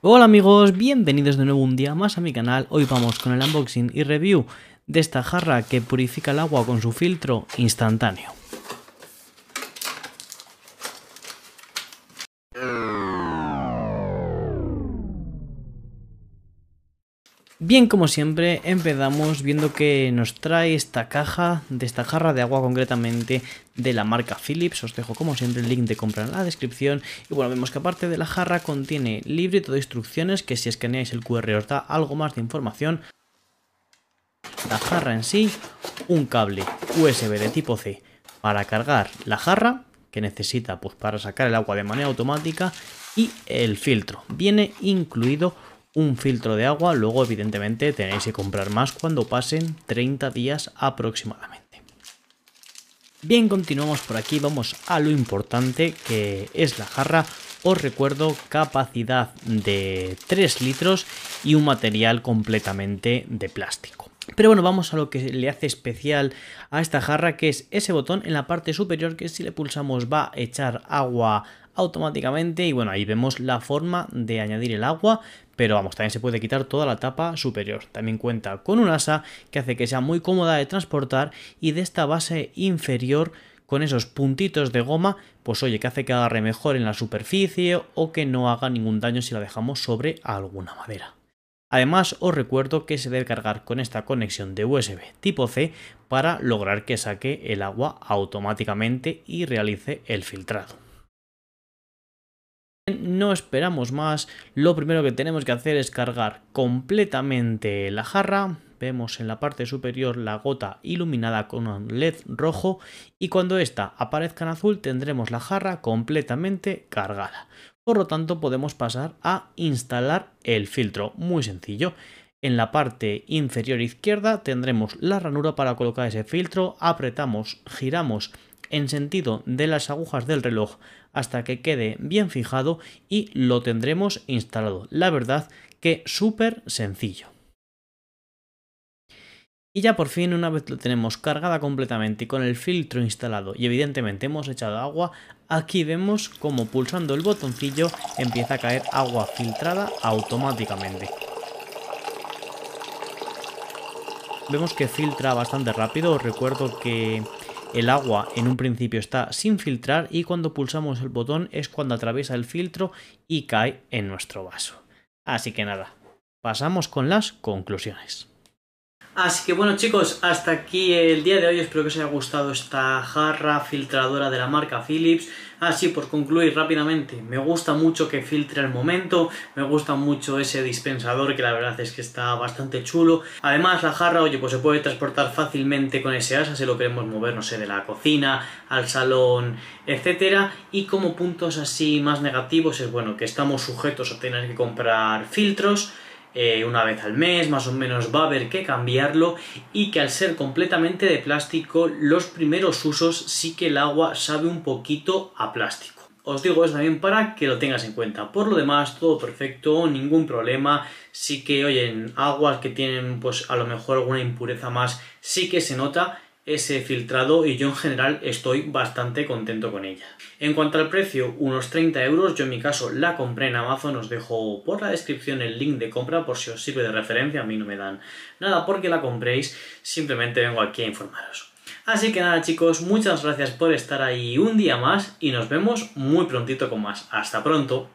Hola amigos, bienvenidos de nuevo un día más a mi canal. Hoy vamos con el unboxing y review de esta jarra que purifica el agua con su filtro instantáneo. Bien, como siempre, empezamos viendo que nos trae esta caja de esta jarra de agua concretamente de la marca Philips. Os dejo como siempre el link de compra en la descripción. Y bueno, vemos que aparte de la jarra contiene librito de instrucciones que si escaneáis el QR os da algo más de información. La jarra en sí, un cable USB de tipo C para cargar la jarra que necesita pues para sacar el agua de manera automática y el filtro. Viene incluido un filtro de agua, luego evidentemente tenéis que comprar más cuando pasen 30 días aproximadamente. Bien, continuamos por aquí, vamos a lo importante que es la jarra. Os recuerdo capacidad de 3 litros y un material completamente de plástico. Pero bueno, vamos a lo que le hace especial a esta jarra, que es ese botón en la parte superior que si le pulsamos va a echar agua automáticamente y bueno, ahí vemos la forma de añadir el agua, pero vamos, también se puede quitar toda la tapa superior. También cuenta con un asa que hace que sea muy cómoda de transportar y de esta base inferior con esos puntitos de goma, pues oye, que hace que agarre mejor en la superficie o que no haga ningún daño si la dejamos sobre alguna madera. Además, os recuerdo que se debe cargar con esta conexión de USB tipo C para lograr que saque el agua automáticamente y realice el filtrado no esperamos más, lo primero que tenemos que hacer es cargar completamente la jarra, vemos en la parte superior la gota iluminada con un LED rojo y cuando esta aparezca en azul tendremos la jarra completamente cargada. Por lo tanto podemos pasar a instalar el filtro, muy sencillo. En la parte inferior izquierda tendremos la ranura para colocar ese filtro, apretamos, giramos en sentido de las agujas del reloj hasta que quede bien fijado y lo tendremos instalado. La verdad que súper sencillo. Y ya por fin, una vez lo tenemos cargada completamente y con el filtro instalado y evidentemente hemos echado agua, aquí vemos como pulsando el botoncillo empieza a caer agua filtrada automáticamente. Vemos que filtra bastante rápido, os recuerdo que el agua en un principio está sin filtrar y cuando pulsamos el botón es cuando atraviesa el filtro y cae en nuestro vaso. Así que nada, pasamos con las conclusiones. Así que bueno chicos, hasta aquí el día de hoy, espero que os haya gustado esta jarra filtradora de la marca Philips. Así por concluir rápidamente, me gusta mucho que filtre el momento, me gusta mucho ese dispensador que la verdad es que está bastante chulo. Además la jarra, oye, pues se puede transportar fácilmente con ese asa si lo queremos mover, no sé, de la cocina al salón, etcétera. Y como puntos así más negativos es bueno que estamos sujetos a tener que comprar filtros, eh, una vez al mes, más o menos va a haber que cambiarlo y que al ser completamente de plástico, los primeros usos sí que el agua sabe un poquito a plástico. Os digo eso también para que lo tengas en cuenta. Por lo demás, todo perfecto, ningún problema. Sí que, oye, en aguas que tienen, pues a lo mejor alguna impureza más, sí que se nota ese filtrado y yo en general estoy bastante contento con ella. En cuanto al precio, unos 30 euros, yo en mi caso la compré en Amazon, os dejo por la descripción el link de compra por si os sirve de referencia, a mí no me dan nada porque la compréis, simplemente vengo aquí a informaros. Así que nada chicos, muchas gracias por estar ahí un día más y nos vemos muy prontito con más. Hasta pronto.